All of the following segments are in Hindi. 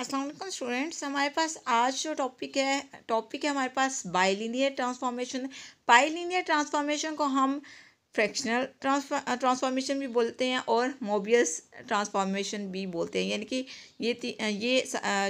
असलम स्टूडेंट्स हमारे पास आज जो टॉपिक है टॉपिक है हमारे पास बाइलिनियर ट्रांसफॉर्मेशन बाइलिनियर ट्रांसफॉर्मेशन को हम फ्रैक्शनल ट्रांसफॉर्मेशन भी बोलते हैं और मोबियस ट्रांसफॉर्मेशन भी बोलते हैं यानी कि ये ये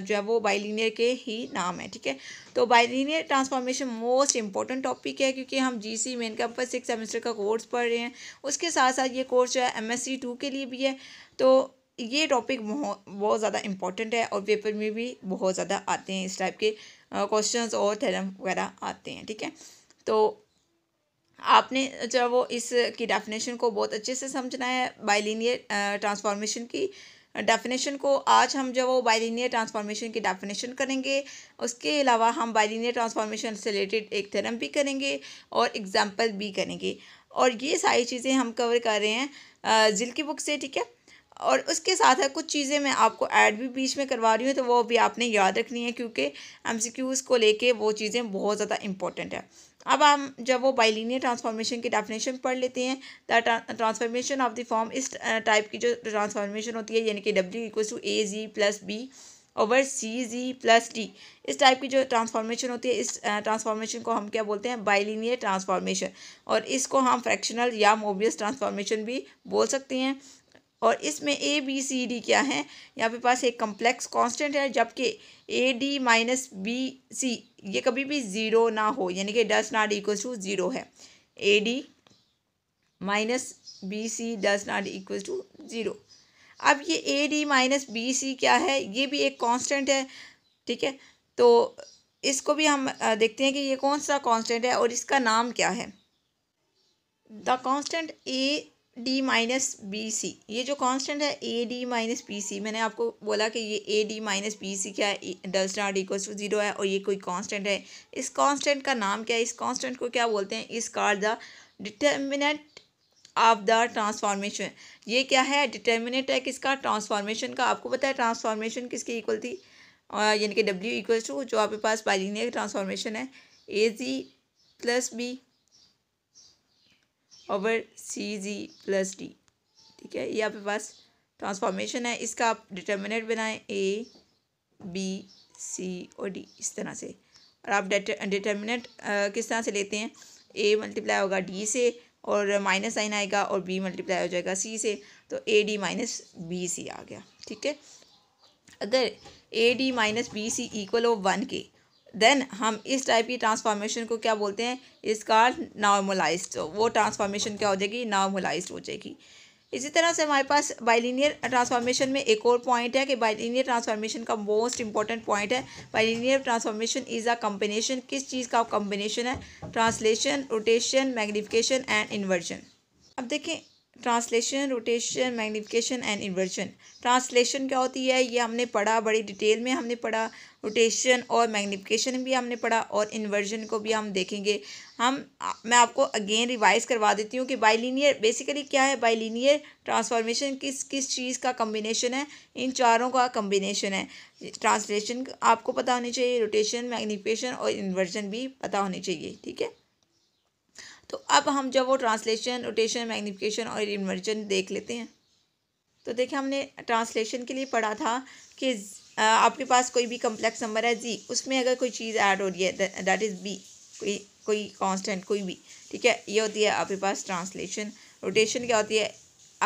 जो है वो बाइलिनियर के ही नाम है ठीक है तो bilinear transformation most important topic है क्योंकि हम G C main campus six semester का कोर्स पढ़ रहे हैं उसके साथ साथ ये कोर्स जो है एम एस सी टू के लिए भी है तो ये टॉपिक बहुत ज़्यादा इंपॉर्टेंट है और पेपर में भी बहुत ज़्यादा आते हैं इस टाइप के क्वेश्चन और थेरम वगैरह आते हैं ठीक है तो आपने जो है वो इसकी डेफिनेशन को बहुत अच्छे से समझना है बाइलिनियर ट्रांसफॉर्मेशन की डेफिनेशन को आज हम जो वो बाइलिनियर ट्रांसफॉर्मेशन की डेफिनेशन करेंगे उसके अलावा हम बाइलिनियर ट्रांसफॉर्मेशन से रिलेटेड एक थेरम भी करेंगे और एग्जाम्पल भी करेंगे और ये सारी चीज़ें हम कवर कर रहे हैं जिल की बुक से ठीक है और उसके साथ है कुछ चीज़ें मैं आपको ऐड भी बीच में करवा रही हूँ तो वो भी आपने याद रखनी है क्योंकि एमसीक्यूज़ को लेके वो चीज़ें बहुत ज़्यादा इंपॉर्टेंट है अब हम जब वो बाइलिनियर ट्रांसफॉर्मेशन की डेफिनेशन पढ़ लेते हैं the transformation of the form इस टाइप की जो ट्रांसफॉर्मेशन होती है यानी कि W equal to A Z plus B over C Z plus D इस टाइप की जो ट्रांसफॉर्मेशन होती है इस ट्रांसफॉर्मेशन uh, को हम क्या बोलते हैं बाइलिनियर ट्रांसफॉर्मेशन और इसको हम फ्रैक्शनल या मोबियस ट्रांसफॉर्मेशन भी बोल सकते हैं और इसमें ए बी सी डी क्या है यहाँ पे पास एक कम्प्लेक्स कांस्टेंट है जबकि A D minus B C ये कभी भी ज़ीरो ना हो यानी कि does not equal to zero है A D minus B C does not equal to zero अब ये A D minus B C क्या है ये भी एक कांस्टेंट है ठीक है तो इसको भी हम देखते हैं कि ये कौन सा कांस्टेंट है और इसका नाम क्या है the constant A D minus B C ये जो कांस्टेंट है A D minus B C मैंने आपको बोला कि ये A D minus B C क्या है does not equals to zero है और ये कोई कांस्टेंट है इस कांस्टेंट का नाम क्या है इस कांस्टेंट को क्या बोलते हैं इस कार the determinant of the transformation ये क्या है डिटर्मिनेट है किसका ट्रांसफॉर्मेशन का आपको पता है ट्रांसफॉर्मेशन किसकी इक्वल थी यानी कि डब्ल्यू इक्वल टू जो आपके पास बाइलिनियर ट्रांसफॉर्मेशन है A Z plus B over C Z plus D ठीक है ये आपके पास ट्रांसफॉर्मेशन है इसका आप डिटर्मिनेट बनाएं ए बी सी और डी इस तरह से और आप डिटर्मिनेट किस तरह से लेते हैं ए मल्टीप्लाई होगा डी से और माइनस साइन आएगा और बी मल्टीप्लाई हो जाएगा सी से तो A D minus B C आ गया ठीक है अगर A D minus B C equal हो वन के देन हम इस टाइप की ट्रांसफॉर्मेशन को क्या बोलते हैं इसका नॉर्मलाइज तो वो ट्रांसफॉर्मेशन क्या हो जाएगी नॉर्मलाइज हो जाएगी इसी तरह से हमारे पास बाइलिनियर ट्रांसफॉर्मेशन में एक और पॉइंट है कि बाइलिनियर ट्रांसफॉर्मेशन का मोस्ट इंपॉर्टेंट पॉइंट है bilinear transformation is a combination किस चीज़ का कम्बिनेशन है translation rotation magnification and inversion अब देखें translation rotation magnification and inversion translation क्या होती है ये हमने पढ़ा बड़ी डिटेल में हमने पढ़ा रोटेशन और मैग्निफिकेशन भी हमने पढ़ा और इन्वर्जन को भी हम देखेंगे हम मैं आपको अगेन रिवाइज करवा देती हूँ कि बाइलिनियर बेसिकली क्या है बाइलिनियर ट्रांसफॉर्मेशन किस किस चीज़ का कम्बिनेशन है इन चारों का कम्बिनेशन है ट्रांसलेशन आपको पता होनी चाहिए रोटेशन मैग्निफिकेशन और इन्वर्जन भी पता होनी चाहिए ठीक है अब हम जब वो ट्रांसलेशन रोटेशन मैग्निफिकेशन और इन्वर्जन देख लेते हैं तो देखिए हमने ट्रांसलेशन के लिए पढ़ा था कि आपके पास कोई भी कम्प्लेक्स नंबर है जी उसमें अगर कोई चीज़ ऐड हो रही है दैट इज़ बी कोई कोई कांस्टेंट कोई भी ठीक है ये होती है आपके पास ट्रांसलेशन रोटेशन क्या होती है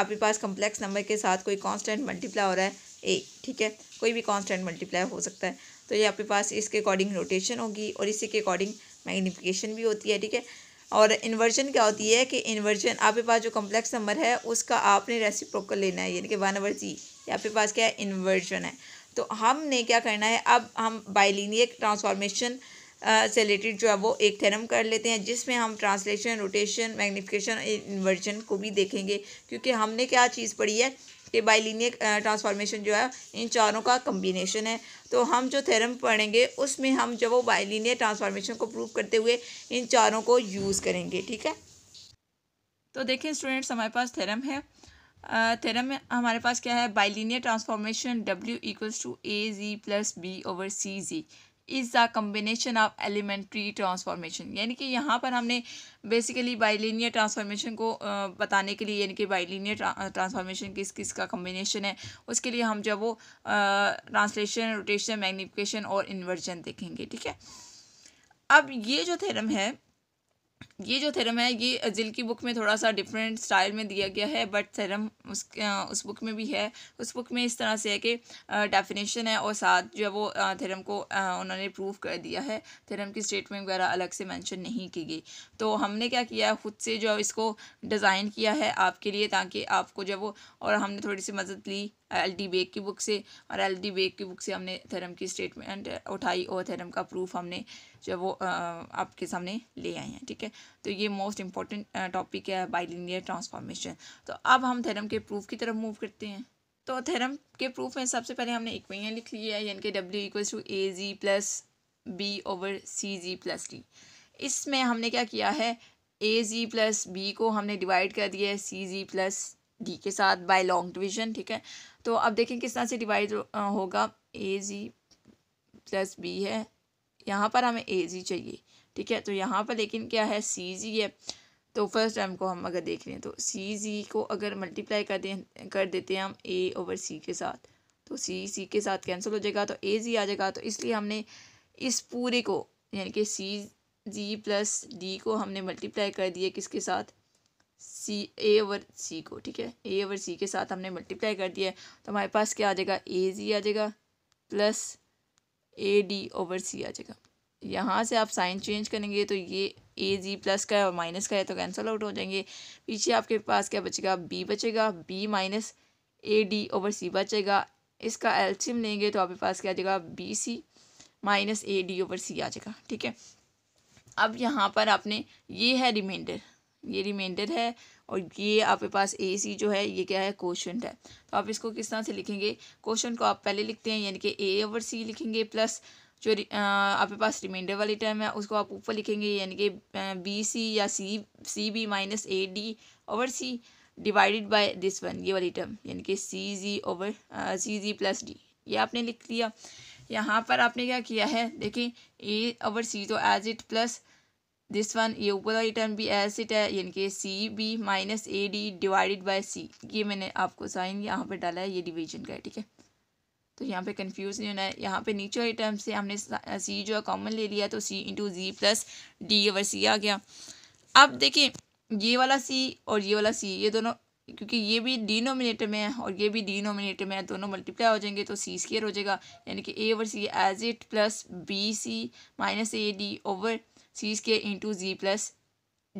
आपके पास कम्प्लेक्स नंबर के साथ कोई कांस्टेंट मल्टीप्लाई हो रहा है ए ठीक है कोई भी कांस्टेंट मल्टीप्लाई हो सकता है तो ये आपके पास इसके अकॉर्डिंग रोटेशन होगी और इसी के अकॉर्डिंग मैग्निफिकेशन भी होती है ठीक है और इन्वर्जन क्या होती है कि इन्वर्जन आपके पास जो कम्प्लेक्स नंबर है उसका आपने रेसिप्रोकल लेना है यानी कि वन ओवर जी या आपके पास क्या है इन्वर्जन है तो हमने क्या करना है अब हम बाइलिनियर ट्रांसफॉर्मेशन से रिलेटेड जो है वो एक थेरम कर लेते हैं जिसमें हम ट्रांसलेशन रोटेशन मैग्निफिकेशन इन्वर्जन को भी देखेंगे क्योंकि हमने क्या चीज़ पढ़ी है ये बाइलिनियर ट्रांसफॉर्मेशन जो है इन चारों का कम्बिनेशन है तो हम जो थेरम पढ़ेंगे उसमें हम जब वो बाइलिनियर ट्रांसफॉर्मेशन को प्रूव करते हुए इन चारों को यूज़ करेंगे ठीक है तो देखिए स्टूडेंट्स हमारे पास थेरम है थेरम में हमारे पास क्या है bilinear transformation W equals to A Z plus B over C Z is a combination of elementary transformation यानी कि यहाँ पर हमने बेसिकली बाइलिनियर ट्रांसफॉर्मेशन को बताने के लिए यानी कि बाइलिनियर ट्रांसफॉर्मेशन किस किस का कम्बिनेशन है उसके लिए हम जब वो ट्रांसलेशन रोटेशन मैग्निफिकेशन और इन्वर्जन देखेंगे ठीक है अब ये जो थेरम है ये जो थेरम है ये अजिल की बुक में थोड़ा सा डिफरेंट स्टाइल में दिया गया है बट थेरम उस उस बुक में भी है उस बुक में इस तरह से है कि डेफिनेशन है और साथ जो है वो थेरम को उन्होंने प्रूव कर दिया है थेरम की स्टेटमेंट वगैरह अलग से मेंशन नहीं की गई तो हमने क्या किया है ख़ुद से जो है इसको डिज़ाइन किया है आपके लिए ताकि आपको जो वो और हमने थोड़ी सी मदद ली एल डी बेग की बुक से और एल डी बेग की बुक से हमने थेरम की स्टेटमेंट उठाई और थेरम का प्रूफ हमने जो वो आपके सामने ले आए हैं ठीक है तो ये मोस्ट इम्पॉर्टेंट टॉपिक है बाइलिनियर ट्रांसफॉर्मेशन तो अब हम थेरम के प्रूफ की तरफ मूव करते हैं तो थेरम के प्रूफ में सबसे पहले हमने इक्वेशन लिख लिया है यानी कि W equals to A Z plus B over C Z plus D इसमें हमने क्या किया है ए जी प्लस बी को हमने डिवाइड कर दिया है सी जी प्लस डी के साथ बाय लॉन्ग डिविजन ठीक है तो अब देखें किस तरह से डिवाइड होगा ए जी प्लस बी है यहाँ पर हमें ए जी चाहिए ठीक है तो यहाँ पर लेकिन क्या है सी जी है तो फर्स्ट टाइम को हम अगर देख रहे हैं तो सी जी को अगर मल्टीप्लाई कर दें कर देते हैं हम ए ओवर सी के साथ तो सी सी के साथ कैंसिल हो जाएगा तो ए जी आ जाएगा तो इसलिए हमने इस पूरे को यानी कि सी जी प्लस डी को हमने मल्टीप्लाई कर दिया किसके साथ सी ए ओवर सी को ठीक है ए ओवर सी के साथ हमने मल्टीप्लाई कर दिया है तो हमारे पास क्या आ जाएगा ए जी आ जाएगा plus A D over C आ जाएगा यहाँ से आप साइन चेंज करेंगे तो ये ए जी प्लस का है और माइनस का है तो कैंसिल आउट हो जाएंगे पीछे आपके पास क्या बचेगा बी बचेगा B minus A D over C बचेगा इसका एल्शियम लेंगे तो आपके पास क्या आ जाएगा B C minus A D over C आ जाएगा ठीक है अब यहाँ पर आपने ये है रिमाइंडर ये रिमाइंडर है और ये आपके पास ए सी जो है ये क्या है क्वेश्चन है तो आप इसको किस तरह से लिखेंगे क्वेश्चन को आप पहले लिखते हैं यानी कि ए ओवर सी लिखेंगे प्लस जो आपके पास रिमाइंडर वाली टर्म है उसको आप ऊपर लिखेंगे यानी कि बी सी या C C B minus A D over C divided by this one ये वाली टर्म यानी कि C Z over C Z plus D ये आपने लिख लिया यहाँ पर आपने क्या किया है देखिए ए ओवर सी तो as it plus this one ये ऊपर वाली टर्म भी एज इट है यानी कि C B minus A D divided by C ये मैंने आपको साइन यहाँ पे डाला है ये डिवीजन का है ठीक है तो यहाँ पे कंफ्यूज नहीं होना है यहाँ पे नीचे वाली टर्म से हमने सी जो है कॉमन ले लिया तो C into Z plus D over C आ गया अब देखें ये वाला सी और ये वाला सी ये दोनों क्योंकि ये भी डी डिनोमिनेटर में है और ये भी डी डिनोमिनेटर में है दोनों मल्टीप्लाई हो जाएंगे तो सी स्केयर हो जाएगा यानी कि A over C as it plus B C minus A D over C के into Z plus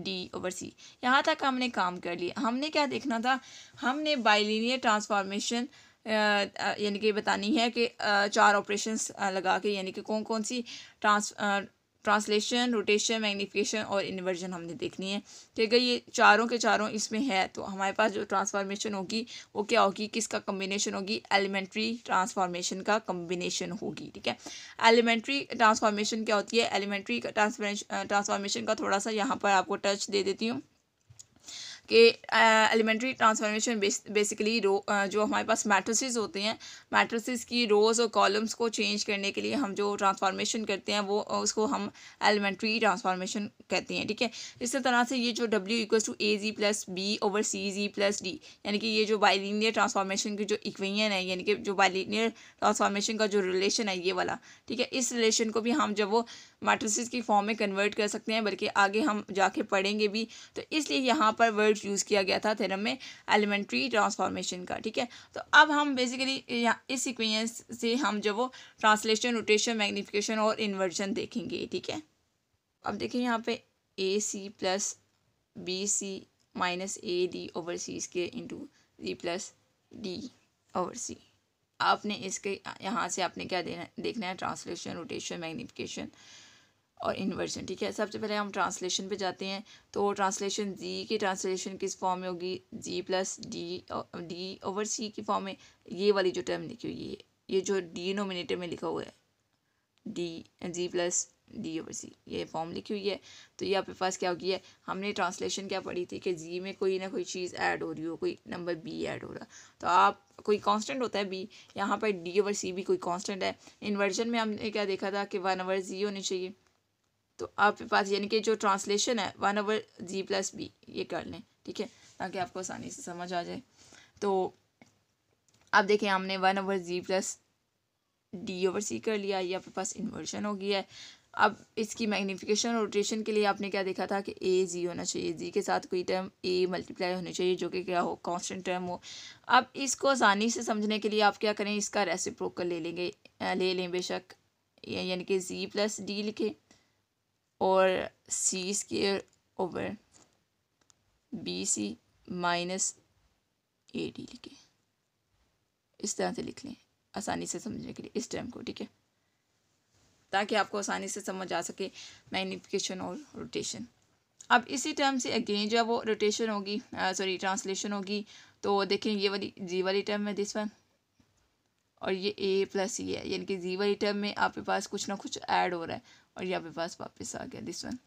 D over C यहाँ तक हमने काम कर लिया हमने क्या देखना था हमने बाइलिनियर ट्रांसफॉर्मेशन यानी कि बतानी है कि चार ऑपरेशंस लगा के यानी कि कौन कौन सी ट्रांस ट्रांसलेशन रोटेशन मैग्नीफिकेशन और इन्वर्जन हमने देखनी है ठीक तो है ये चारों के चारों इसमें है तो हमारे पास जो ट्रांसफॉर्मेशन होगी वो क्या होगी किसका कम्बिनेशन होगी एलिमेंट्री ट्रांसफॉर्मेशन का कम्बिनेशन होगी ठीक है एलिमेंट्री ट्रांसफॉर्मेशन क्या होती है एलिमेंट्री ट्रांसफॉर्मेशन का थोड़ा सा यहाँ पर आपको टच दे देती हूँ कि एलिमेंट्री ट्रांसफॉर्मेशन बेसिकली रो जो हमारे पास मैट्रिसेस होते हैं मैट्रिसेस की रोज़ और कॉलम्स को चेंज करने के लिए हम जो ट्रांसफॉर्मेशन करते हैं वो उसको हम एलिमेंट्री ट्रांसफॉर्मेशन कहते हैं ठीक है इसी तरह से ये जो W equal to A Z plus B over C Z plus D यानी कि ये जो बाइलिनियर ट्रांसफॉर्मेशन की जो इक्वेशन है यानी कि जो बाइलिनियर ट्रांसफॉर्मेशन का जो रिलेशन है ये वाला ठीक है इस रिलेशन को भी हम जब वो मैट्रिसेस की फॉर्म में कन्वर्ट कर सकते हैं बल्कि आगे हम जाके पढ़ेंगे भी तो इसलिए यहाँ पर वर्ड यूज़ किया गया था थेरम में एलिमेंट्री ट्रांसफॉर्मेशन का ठीक है तो अब हम बेसिकली इस सिक्वेंस से हम जो वो ट्रांसलेशन रोटेशन मैग्नीफिकेशन और इन्वर्जन देखेंगे ठीक है अब देखिए यहाँ पर A C plus B C minus A D over C इसके into D plus D over C आपने इसके यहाँ से आपने क्या देना देखना है ट्रांसलेशन रोटेशन मैग्नीफिकेशन और इन्वर्जन ठीक है सबसे पहले हम ट्रांसलेशन पे जाते हैं तो ट्रांसलेशन जी की ट्रांसलेशन किस फॉर्म में होगी Z plus D D over C की फॉर्म में ये वाली जो टर्म लिखी हुई है ये जो डी नोमिनेटर में लिखा हुआ है D Z plus D over C ये फॉर्म लिखी हुई है तो ये आपके पास क्या होगी है हमने ट्रांसलेशन क्या पढ़ी थी कि जी में कोई ना कोई चीज़ ऐड हो रही हो कोई नंबर बी ऐड हो रहा तो आप कोई कांस्टेंट होता है बी यहाँ पर डी ओवर सी भी कोई कांस्टेंट है इन्वर्जन में हमने क्या देखा था कि वन ओवर जी होनी चाहिए तो आपके पास यानी कि जो ट्रांसलेशन है one over Z plus B ये कर लें ठीक है ताकि आपको आसानी से समझ आ जाए तो आप देखें हमने one over Z plus D over C कर लिया ये आपके पास इन्वर्शन हो गया है अब इसकी मैग्नीफिकेशन और रोटेशन के लिए आपने क्या देखा था कि ए जी होना चाहिए जी के साथ कोई टर्म ए मल्टीप्लाई होनी चाहिए जो कि क्या हो कांस्टेंट टर्म हो अब इसको आसानी से समझने के लिए आप क्या करें इसका रेसिप्रोकल ले लेंगे ले लें बेशक यानी कि जी प्लस डी लिखें और C square over B C minus A D लिखें इस तरह से लिख लें आसानी से समझने के लिए इस टर्म को ठीक है ताकि आपको आसानी से समझ आ सके मैग्निफिकेशन और रोटेशन अब इसी टर्म से अगेन जो है वो रोटेशन होगी सॉरी ट्रांसलेशन होगी तो देखें ये वाली जी वाली टर्म है दिस वन और ये ए प्लस ई है यानी कि जी वाली टर्म में आपके पास कुछ ना कुछ ऐड हो रहा है और ये आपके पास वापस आ गया दिस वन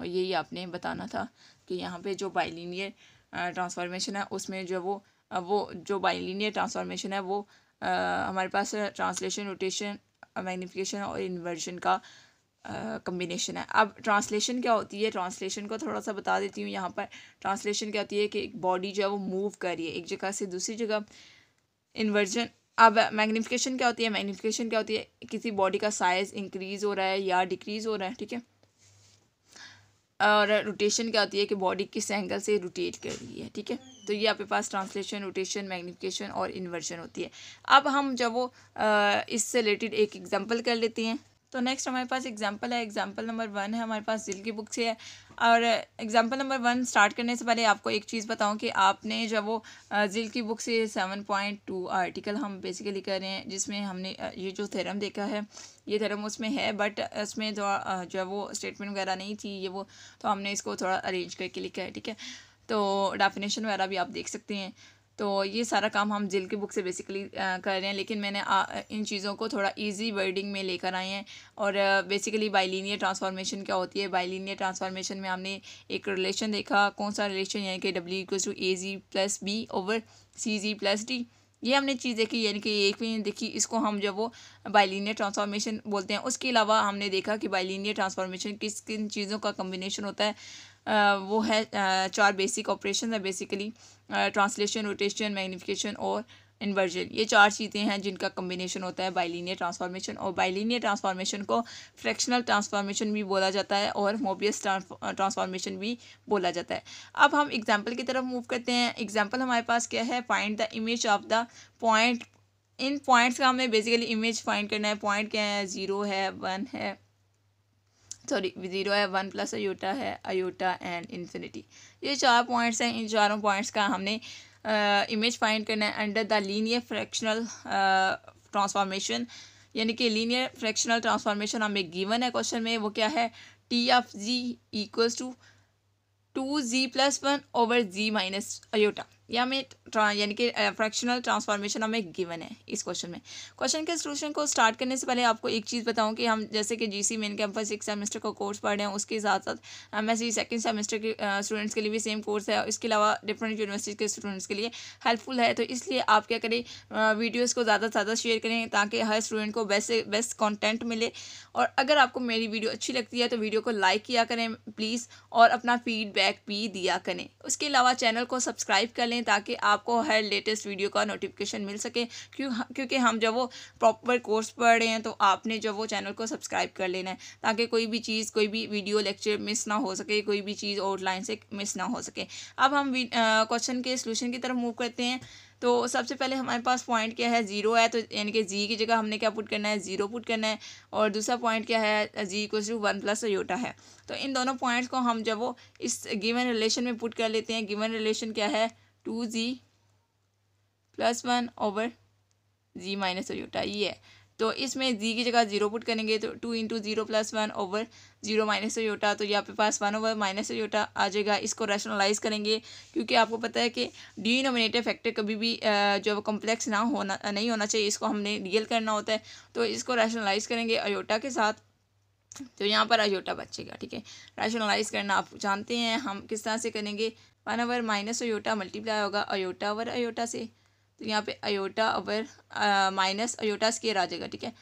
और यही आपने बताना था कि यहाँ पे जो बाइलिनियर ट्रांसफॉर्मेशन है उसमें जो वो वो जो बाइलिनियर ट्रांसफॉर्मेशन है वो आ, हमारे पास ट्रांसलेशन रोटेशन मैग्निफिकेशन और इन्वर्जन का कम्बिनेशन है अब ट्रांसलेशन क्या होती है ट्रांसलेशन को थोड़ा सा बता देती हूँ यहाँ पर ट्रांसलेशन क्या होती है कि एक बॉडी जो है वो मूव करिए एक जगह से दूसरी जगह इन्वर्जन अब मैग्नीफिकेशन क्या होती है मैग्नीफिकेशन क्या होती है किसी बॉडी का साइज इंक्रीज हो रहा है या डिक्रीज हो रहा है ठीक है और रोटेशन क्या होती है कि बॉडी किस एंगल से रोटेट कर रही है ठीक है तो ये आपके पास ट्रांसलेशन रोटेशन मैग्नीफिकेशन और इन्वर्शन होती है अब हम जब वो इससे रिलेटेड एक एग्जांपल कर लेते हैं तो नेक्स्ट हमारे पास एग्जाम्पल है एग्जाम्पल नंबर वन है हमारे पास दिल की बुक से है और एग्जाम्पल नंबर वन स्टार्ट करने से पहले आपको एक चीज़ बताऊं कि आपने जब वो जिल की बुक से सेवन पॉइंट टू आर्टिकल हम बेसिकली कर रहे हैं जिसमें हमने ये जो थेरम देखा है ये थेरम उसमें है बट इसमें जो जो है वो स्टेटमेंट वगैरह नहीं थी ये वो तो हमने इसको थोड़ा अरेंज करके लिखा है ठीक है तो डेफिनेशन वगैरह भी आप देख सकते हैं तो ये सारा काम हम जिल की बुक से बेसिकली कर रहे हैं लेकिन मैंने इन चीज़ों को थोड़ा इजी वर्डिंग में लेकर आए हैं और बेसिकली बाइलिनियर ट्रांसफॉर्मेशन क्या होती है बाइलिनियर ट्रांसफॉर्मेशन में हमने एक रिलेशन देखा कौन सा रिलेशन यानी कि W equals to A Z plus B over C Z plus D ये हमने चीज़ देखी यानी कि एक भी देखी इसको हम जब वो बाइलिनियर ट्रांसफॉर्मेशन बोलते हैं उसके अलावा हमने देखा कि बाइलिनियर ट्रांसफॉर्मेशन किस किन चीज़ों का कम्बिनेशन होता है वो है चार बेसिक ऑपरेशन है बेसिकली ट्रांसलेशन रोटेशन मैग्नीफिकेशन और इन्वर्जन ये चार चीज़ें हैं जिनका कम्बिनेशन होता है बाइलिनियर ट्रांसफॉर्मेशन और बाइलिनियर ट्रांसफॉर्मेशन को फ्रैक्शनल ट्रांसफॉर्मेशन भी बोला जाता है और मोबियस ट्रांसफॉर्मेशन भी बोला जाता है अब हम एग्जाम्पल की तरफ मूव करते हैं एग्जाम्पल हमारे पास क्या है find the image of the point in points का हमें बेसिकली इमेज फाइंड करना है पॉइंट क्या है ज़ीरो है वन है सॉरी ज़ीरो है वन प्लस अयोटा है अयोटा एंड इन्फिनिटी ये चार पॉइंट्स हैं इन चारों पॉइंट्स का हमने इमेज uh, फाइंड करना है under the linear fractional transformation यानी कि लीनियर फ्रैक्शनल ट्रांसफॉर्मेशन हमें गिवन है क्वेश्चन में वो क्या है T of Z equals to two Z plus one over Z minus iota या हमें यानी कि फ्रैक्शनल ट्रांसफॉर्मेशन हमें गिवन है इस क्वेश्चन में क्वेश्चन के सोल्यूशन को स्टार्ट करने से पहले आपको एक चीज़ बताऊं कि हम जैसे कि जीसी मेन कैंपस एक सेमेस्टर का कोर्स पढ़ रहे हैं उसके साथ साथ एम एस सेकेंड सेमेस्टर के स्टूडेंट्स के लिए भी सेम कोर्स है इसके अलावा डिफरेंट यूनिवर्सिटीज़ के स्टूडेंट्स के लिए हेल्पफुल है तो इसलिए आप क्या करें वीडियोज़ को ज़्यादा से ज़्यादा शेयर करें ताकि हर स्टूडेंट को बेस्ट से बेस्ट कॉन्टेंट मिले और अगर आपको मेरी वीडियो अच्छी लगती है तो वीडियो को लाइक किया करें प्लीज़ और अपना फीडबैक भी दिया करें उसके अलावा चैनल को सब्सक्राइब कर लें ताकि आपको हर लेटेस्ट वीडियो का नोटिफिकेशन मिल सके क्यों हाँ, क्योंकि हम जब वो प्रॉपर कोर्स पढ़ रहे हैं तो आपने जब वो चैनल को सब्सक्राइब कर लेना है ताकि कोई भी चीज़ कोई भी वीडियो लेक्चर मिस ना हो सके कोई भी चीज़ आउटलाइन से मिस ना हो सके अब हम क्वेश्चन के सोल्यूशन की तरफ मूव करते हैं तो सबसे पहले हमारे पास पॉइंट क्या है ज़ीरो है तो यानी कि जी की जगह हमने क्या पुट करना है ज़ीरो पुट करना है और दूसरा पॉइंट क्या है जी को सिर्फ वन प्लस योटा है तो इन दोनों पॉइंट्स को हम जब वो इस गिवन रिलेशन में पुट कर लेते हैं गिवन रिलेशन क्या है two Z plus one over Z minus iota ये है तो इसमें जी की जगह जीरो पुट करेंगे तो two into zero plus one over zero minus iota तो यहाँ पे पास वन ओवर माइनस टोयोटा आ जाएगा इसको रैशनलाइज करेंगे क्योंकि आपको पता है कि डिनोमिनेटर फैक्टर कभी भी जो कॉम्प्लेक्स ना होना नहीं होना चाहिए इसको हमने रियल करना होता है तो इसको रैशनलाइज करेंगे अयोटा के साथ तो यहाँ पर अयोटा बचेगा ठीक है रैशनलाइज करना आप जानते हैं हम किस तरह से करेंगे one over minus iota multiply होगा अयोटा ओवर अयोटा से तो यहाँ पे iota over minus iota square आ जाएगा ठीक है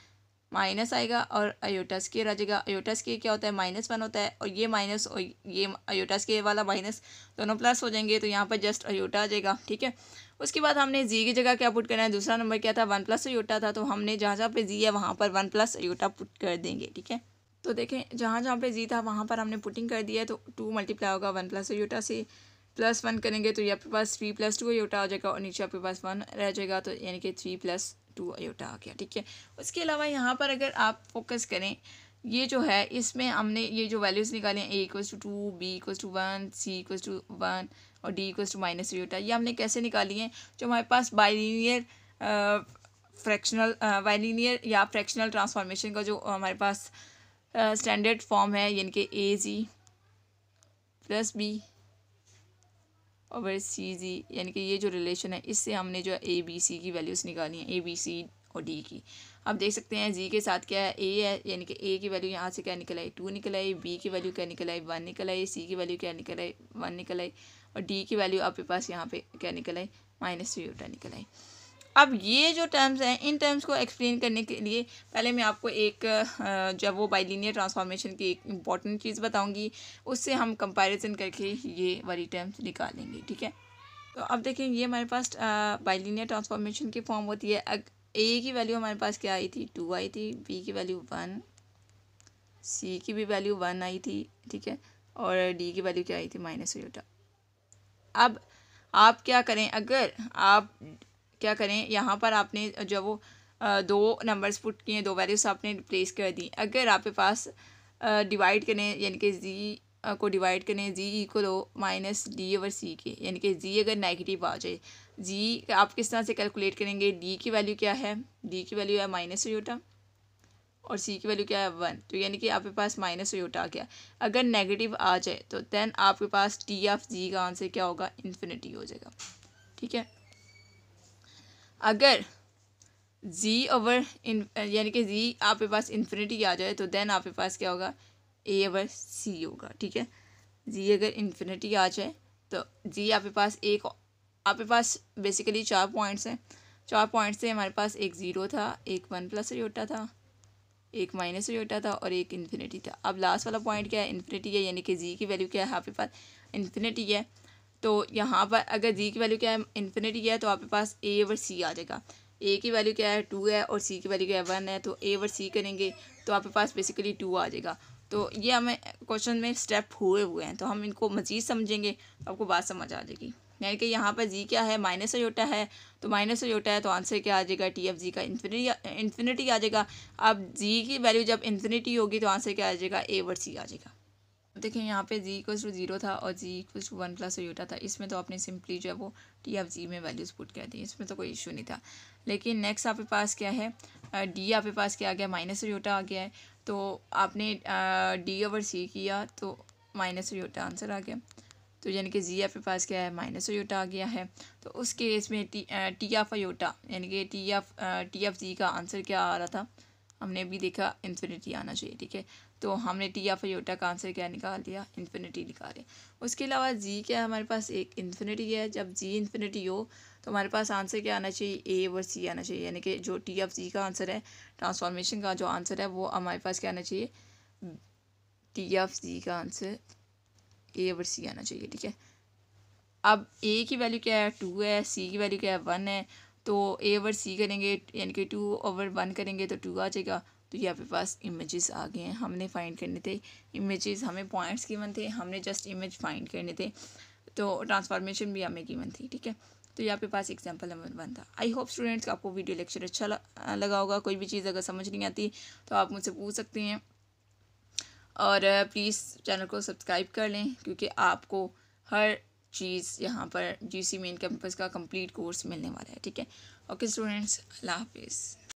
माइनस आएगा और अयोटा स्केयर आ जाएगा अयोटा स्केयर क्या होता है माइनस वन होता है और ये माइनस और ये अयोटा स्केयर वाला माइनस दोनों प्लस हो जाएंगे तो यहाँ पर जस्ट अयोटा आ जाएगा ठीक है उसके बाद हमने जी की जगह क्या पुट करना है दूसरा नंबर क्या था वन प्लस अयोटा था तो हमने जहाँ जहाँ पे जी है वहाँ पर वन प्लस अयोटा पुट कर देंगे ठीक है तो देखें जहाँ जहाँ पे जी था वहाँ पर हमने पुटिंग कर दिया है तो टू मल्टीप्लाई होगा वन प्लस अयोटा से प्लस वन करेंगे तो ये आपके पास थ्री प्लस टू आयोटा आ जाएगा और नीचे आपके पास वन रह जाएगा तो यानी कि थ्री प्लस टू आयोटा आ गया ठीक है उसके अलावा यहाँ पर अगर आप फोकस करें ये जो है इसमें हमने ये जो वैल्यूज़ निकाले हैं A equals to two B equals to one C equals to one और D equals to minus iota ये हमने कैसे निकाली हैं जो हमारे पास बाईलिनियर फ्रैक्शनल बाईलिनियर या फ्रैक्शनल ट्रांसफॉर्मेशन का जो हमारे पास स्टैंडर्ड फॉर्म है यानी कि ए जी प्लस बी और वेर सी जी यानी कि ये जो रिलेशन है इससे हमने जो है ए बी सी की वैल्यूज़ निकाली हैं ए बी सी और डी की आप देख सकते हैं जी के साथ क्या है ए है यानी कि ए की वैल्यू यहाँ से क्या निकल आई टू निकल आई बी की वैल्यू क्या निकल आई वन निकल आई सी की वैल्यू क्या निकल आई वन निकल आई और डी की वैल्यू आपके पास यहाँ पे क्या निकल आई माइनस वी निकल आई अब ये जो टर्म्स हैं इन टर्म्स को एक्सप्लेन करने के लिए पहले मैं आपको एक जो वो बाइलिनियर ट्रांसफॉर्मेशन की एक इम्पॉर्टेंट चीज़ बताऊंगी उससे हम कंपैरिजन करके ये वाली टर्म्स निकालेंगे ठीक है तो अब देखें ये हमारे पास बाइलिनियर ट्रांसफॉर्मेशन की फॉर्म होती है अग, ए की वैल्यू हमारे पास क्या आई थी टू आई थी बी की वैल्यू वन सी की भी वैल्यू वन आई थी ठीक है और डी की वैल्यू क्या आई थी माइनस अब आप क्या करें अगर आप क्या करें यहाँ पर आपने जो वो दो नंबर्स पुट किए दो वैल्यूज आपने रिप्लेस कर दी अगर आपके पास डिवाइड करें यानी कि जी को डिवाइड करें जी इक्वल हो माइनस डी ओवर सी के यानी कि जी अगर नेगेटिव आ जाए जी आप किस तरह से कैलकुलेट करेंगे डी की वैल्यू क्या है डी की वैल्यू है माइनस योटा और सी की वैल्यू क्या है वन तो यानी कि आपके पास माइनस ओयोटा आ गया अगर नेगेटिव आ जाए तो देन आपके पास टी ऑफ जी का आंसर क्या होगा इन्फिनिटी हो जाएगा ठीक है अगर जी ओवर इन यानी कि जी आपके पास इन्फिनिटी आ जाए तो देन आपके पास क्या होगा a ओवर सी होगा ठीक है जी अगर इन्फिनिटी आ जाए तो जी आपके पास एक आपके पास बेसिकली चार पॉइंट्स हैं चार पॉइंट्स से हमारे पास एक ज़ीरो था एक वन प्लस रियोटा था एक माइनस रियोटा था और एक इन्फिनिटी था अब लास्ट वाला पॉइंट क्या है इन्फिनिटी है यानी कि जी की वैल्यू क्या है आपके पास इन्फिनिटी है तो यहाँ पर अगर जी की वैल्यू क्या है इन्फिनिटी है तो आपके पास ए और सी आ जाएगा ए की वैल्यू क्या है टू है और सी की वैल्यू क्या है वन है तो ए और सी करेंगे तो आपके पास बेसिकली टू आ जाएगा तो ये हमें क्वेश्चन में स्टेप हुए हुए हैं तो हम इनको मज़ीद समझेंगे तो आपको बात समझ आ जाएगी यानी कि यहाँ पर जी क्या है माइनस योटा है तो माइनस योटा है तो आंसर क्या आ जाएगा टी एफ जी का इन्फिनिटी इन्फिनिटी आ जाएगा अब जी की वैल्यू जब इन्फिनिटी होगी तो आंसर क्या आ जाएगा ए वर सी आ जाएगा देखिए यहाँ पे जी इक्वल्स टू जीरो था और Z equals to one plus iota था इसमें तो आपने सिंपली जो है वो टी एफ जी में वैल्यूज़ पुट कर दी इसमें तो कोई इशू नहीं था लेकिन नेक्स्ट आपके पास क्या है डी आपके पास क्या आ गया माइनस यूटा आ गया है तो आपने डी ओवर सी किया तो माइनस यूटा आंसर आ गया तो यानी कि जी आपके पास क्या है माइनस यूटा आ गया है तो उस केस में टी टी ऑफ ओयोटा यानी कि T of T of Z का आंसर क्या आ रहा था हमने भी देखा इन्फिनिटी आना चाहिए ठीक है तो हमने टी या फिर का आंसर क्या निकाल दिया इन्फिनिटी निकाले उसके अलावा जी क्या है हमारे पास एक इन्फिनिटी है जब जी इन्फिनिटी हो तो हमारे पास आंसर क्या आना चाहिए ए और सी आना चाहिए यानी कि जो टी ऑफ जी का आंसर है ट्रांसफॉर्मेशन का जो आंसर है वो हमारे पास क्या आना चाहिए टी ऑफ जी का आंसर ए और सी आना चाहिए ठीक है अब ए की वैल्यू क्या है टू है सी की वैल्यू क्या है वन है तो ए ओवर सी करेंगे यानी कि टू ओवर वन करेंगे तो टू आ जाएगा तो ये आपके पास इमेजेस आ गए हैं हमने फाइंड करने थे इमेजेस हमें पॉइंट्स की थे हमने जस्ट इमेज फाइंड करने थे तो ट्रांसफॉर्मेशन भी हमें की थी ठीक है तो ये आपके पास एग्जाम्पल नंबर वन था आई होप स्टूडेंट्स आपको वीडियो लेक्चर अच्छा लगा होगा कोई भी चीज़ अगर समझ नहीं आती तो आप मुझसे पूछ सकते हैं और प्लीज़ चैनल को सब्सक्राइब कर लें क्योंकि आपको हर चीज़ यहाँ पर जी सी मेन कैंपस का कंप्लीट कोर्स मिलने वाला है ठीक है ओके स्टूडेंट्स अल्लाह हाफिज़